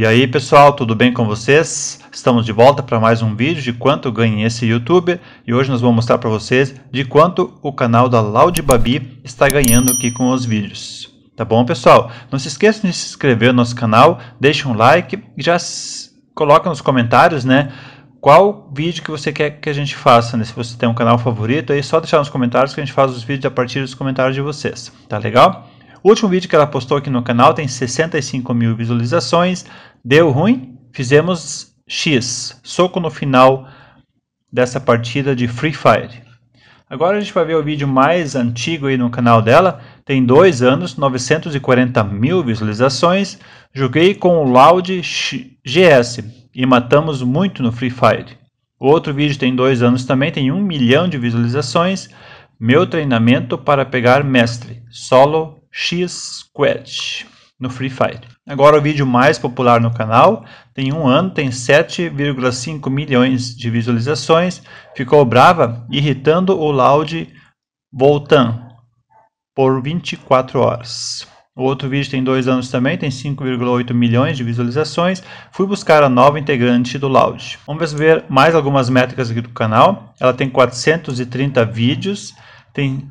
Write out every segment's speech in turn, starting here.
E aí pessoal, tudo bem com vocês? Estamos de volta para mais um vídeo de quanto ganha esse youtuber e hoje nós vamos mostrar para vocês de quanto o canal da Loud Babi está ganhando aqui com os vídeos. Tá bom pessoal? Não se esqueça de se inscrever no nosso canal, deixa um like e já coloca nos comentários né, qual vídeo que você quer que a gente faça. Né? Se você tem um canal favorito, aí é só deixar nos comentários que a gente faz os vídeos a partir dos comentários de vocês. Tá legal? O último vídeo que ela postou aqui no canal tem 65 mil visualizações. Deu ruim? Fizemos X. Soco no final dessa partida de Free Fire. Agora a gente vai ver o vídeo mais antigo aí no canal dela. Tem dois anos, 940 mil visualizações. Joguei com o Loud GS e matamos muito no Free Fire. O outro vídeo tem dois anos também, tem um milhão de visualizações. Meu treinamento para pegar mestre, solo X-Squad no Free Fire. Agora o vídeo mais popular no canal, tem um ano, tem 7,5 milhões de visualizações, ficou brava irritando o Loud Voltan por 24 horas. O outro vídeo tem dois anos também, tem 5,8 milhões de visualizações. Fui buscar a nova integrante do Loud. Vamos ver mais algumas métricas aqui do canal. Ela tem 430 vídeos, tem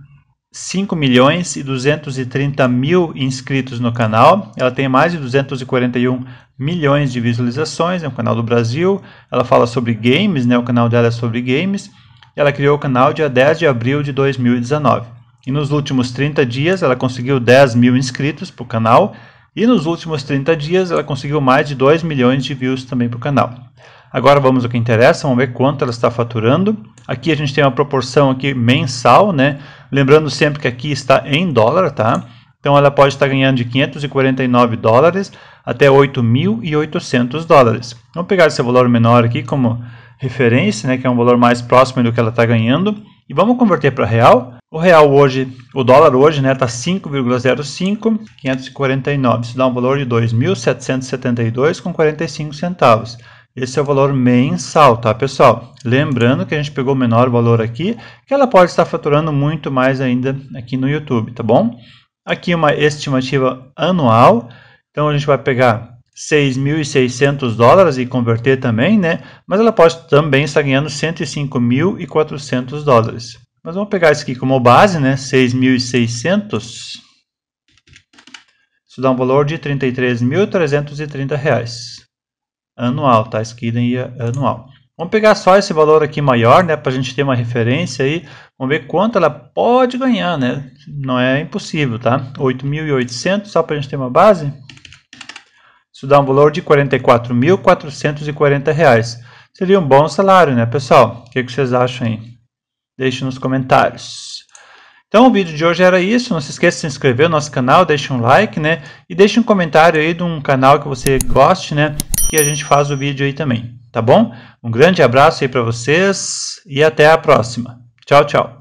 5 milhões e 230 mil inscritos no canal. Ela tem mais de 241 milhões de visualizações. É um canal do Brasil. Ela fala sobre games, né? O canal dela é sobre games. Ela criou o canal dia 10 de abril de 2019. E nos últimos 30 dias ela conseguiu 10 mil inscritos para o canal. E nos últimos 30 dias ela conseguiu mais de 2 milhões de views também para o canal. Agora vamos ao que interessa, vamos ver quanto ela está faturando. Aqui a gente tem uma proporção aqui mensal, né? Lembrando sempre que aqui está em dólar, tá? Então ela pode estar ganhando de 549 dólares até 8.800 dólares. Vamos pegar esse valor menor aqui como referência, né, que é um valor mais próximo do que ela está ganhando, e vamos converter para real. O real hoje, o dólar hoje, né, está 5,05, 549. Isso dá um valor de 2.772,45 centavos. Esse é o valor mensal, tá, pessoal? Lembrando que a gente pegou o menor valor aqui, que ela pode estar faturando muito mais ainda aqui no YouTube, tá bom? Aqui uma estimativa anual. Então, a gente vai pegar 6.600 dólares e converter também, né? Mas ela pode também estar ganhando 105.400 dólares. Mas vamos pegar isso aqui como base, né? 6.600. Isso dá um valor de R$ 33.330 anual, tá? Skiden é, é anual. Vamos pegar só esse valor aqui maior, né, para a gente ter uma referência aí. Vamos ver quanto ela pode ganhar, né? Não é impossível, tá? 8.800 só para a gente ter uma base. Isso dá um valor de 44.440 reais. Seria um bom salário, né, pessoal? O que vocês acham aí? Deixe nos comentários. Então o vídeo de hoje era isso. Não se esqueça de se inscrever no nosso canal, deixe um like, né? E deixe um comentário aí de um canal que você goste, né? que a gente faz o vídeo aí também, tá bom? Um grande abraço aí para vocês e até a próxima. Tchau, tchau.